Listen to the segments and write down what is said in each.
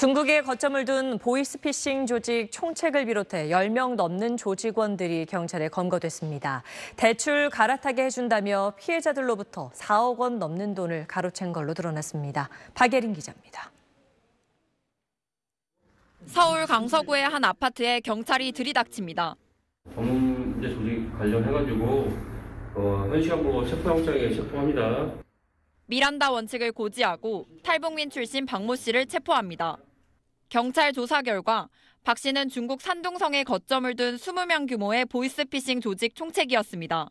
중국에 거점을 둔 보이스피싱 조직 총책을 비롯해 10명 넘는 조직원들이 경찰에 검거됐습니다. 대출 갈아타게 해준다며 피해자들로부터 4억 원 넘는 돈을 가로챈 걸로 드러났습니다. 박예린 기자입니다. 서울 강서구의 한 아파트에 경찰이 들이닥칩니다. 범죄 조직 관련해가지고 어, 1시하고 체포영장에 체포합니다. 미란다 원칙을 고지하고 탈북민 출신 박모 씨를 체포합니다. 경찰 조사 결과 박 씨는 중국 산둥성에 거점을 둔 20명 규모의 보이스피싱 조직 총책이었습니다.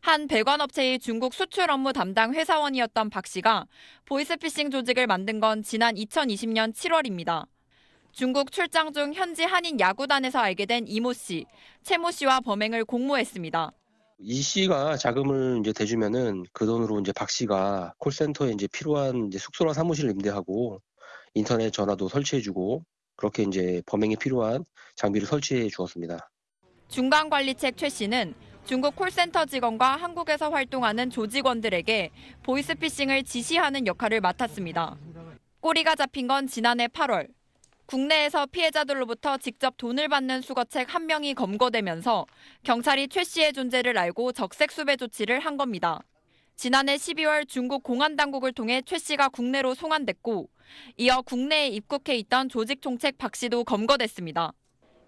한 배관업체의 중국 수출 업무 담당 회사원이었던 박 씨가 보이스피싱 조직을 만든 건 지난 2020년 7월입니다. 중국 출장 중 현지 한인 야구단에서 알게 된 이모 씨, 채모 씨와 범행을 공모했습니다. 이 씨가 자금을 이제 대주면은 그 돈으로 이제 박 씨가 콜센터에 이제 필요한 이제 숙소나 사무실을 임대하고 인터넷 전화도 설치해주고 그렇게 이제 범행에 필요한 장비를 설치해 주었습니다. 중간관리책 최 씨는 중국 콜센터 직원과 한국에서 활동하는 조직원들에게 보이스피싱을 지시하는 역할을 맡았습니다. 꼬리가 잡힌 건 지난해 8월 국내에서 피해자들로부터 직접 돈을 받는 수거책 한 명이 검거되면서 경찰이 최 씨의 존재를 알고 적색 수배 조치를 한 겁니다. 지난해 12월 중국 공안 당국을 통해 최 씨가 국내로 송환됐고 이어 국내에 입국해 있던 조직 총책 박 씨도 검거됐습니다.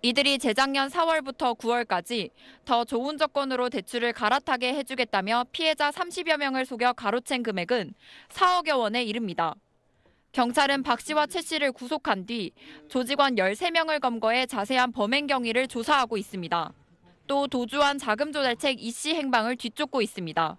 이들이 재작년 4월부터 9월까지 더 좋은 조건으로 대출을 갈아타게 해주겠다며 피해자 30여 명을 속여 가로챈 금액은 4억여 원에 이릅니다. 경찰은 박 씨와 최 씨를 구속한 뒤 조직원 13명을 검거해 자세한 범행 경위를 조사하고 있습니다. 또 도주한 자금조달책 이 씨 행방을 뒤쫓고 있습니다.